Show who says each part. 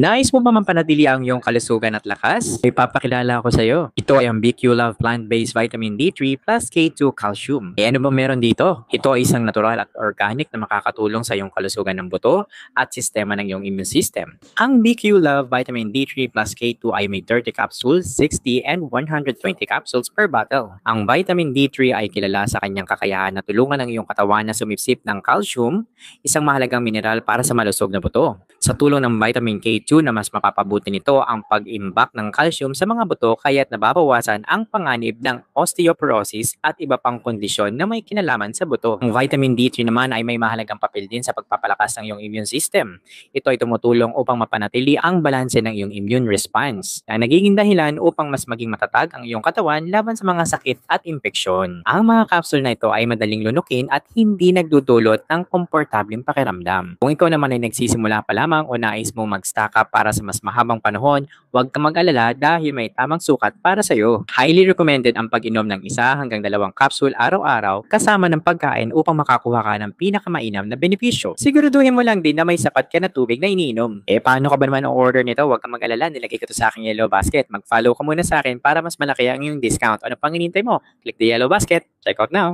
Speaker 1: Nais mo ba mampanatili ang iyong kalusugan at lakas? May papakilala ako sa iyo. Ito ay ang BQ Love Plant-Based Vitamin D3 plus K2 Calcium. E ano ba meron dito? Ito ay isang natural at organic na makakatulong sa iyong kalusugan ng buto at sistema ng iyong immune system. Ang BQ Love Vitamin D3 plus K2 ay may 30 capsules, 60 and 120 capsules per bottle. Ang vitamin D3 ay kilala sa kanyang kakayahan na tulungan ang iyong katawan na sumipsip ng calcium, isang mahalagang mineral para sa malusog na buto. Sa tulong ng vitamin K2 na mas mapapabuti nito ang pag-imbak ng calcium sa mga buto kaya't nababawasan ang panganib ng osteoporosis at iba pang kondisyon na may kinalaman sa buto. Ang vitamin D3 naman ay may mahalagang papel din sa pagpapalakas ng iyong immune system. Ito ay tumutulong upang mapanatili ang balanse ng iyong immune response na nagiging dahilan upang mas maging matatag ang iyong katawan laban sa mga sakit at impeksyon. Ang mga capsule na ito ay madaling lunukin at hindi nagdudulot ng komportableng pakiramdam. Kung ikaw naman ay nagsisimula pa lamang lamang o nais mong mag-stock up para sa mas mahabang panahon, huwag kang mag-alala dahil may tamang sukat para sa iyo. Highly recommended ang pag-inom ng isa hanggang dalawang capsule araw-araw kasama ng pagkain upang makakuha ka ng pinakamainam na benepisyo. Siguraduhin mo lang din na may sapat ka na tubig na iniinom. Eh paano ka ba naman ang order nito? Huwag kang mag-alala, nilagay ko to sa aking yellow basket. Mag-follow ka muna sa akin para mas malaki ang iyong discount. Ano pang inintay mo? Click the yellow basket. Check out now!